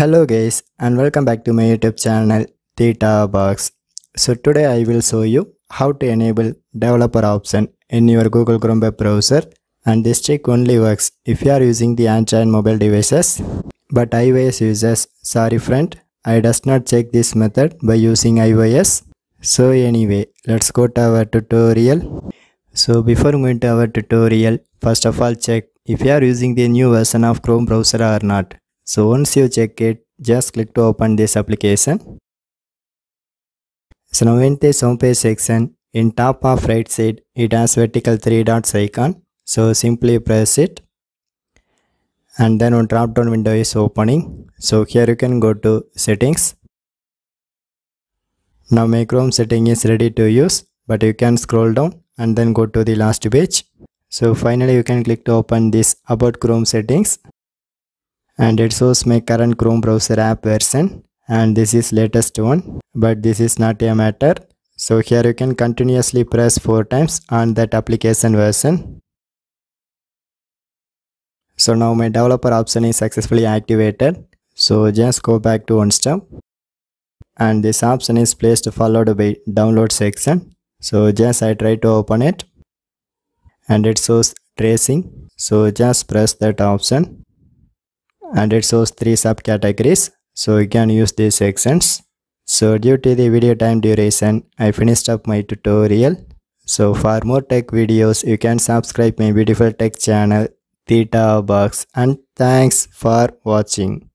hello guys and welcome back to my youtube channel theta box so today i will show you how to enable developer option in your google chrome web browser and this trick only works if you are using the android mobile devices but ios users sorry friend i does not check this method by using ios so anyway let's go to our tutorial so before going to our tutorial first of all check if you are using the new version of chrome browser or not so once you check it, just click to open this application. So now in this homepage section, in top of right side, it has vertical three dots icon. So simply press it. And then one drop down window is opening. So here you can go to settings. Now my Chrome setting is ready to use, but you can scroll down and then go to the last page. So finally you can click to open this about Chrome settings and it shows my current Chrome browser app version and this is latest one but this is not a matter so here you can continuously press 4 times on that application version. So now my developer option is successfully activated. So just go back to one step. And this option is placed followed by download section. So just I try to open it. And it shows tracing. So just press that option and it shows three subcategories so you can use these sections so due to the video time duration i finished up my tutorial so for more tech videos you can subscribe my beautiful tech channel theta box and thanks for watching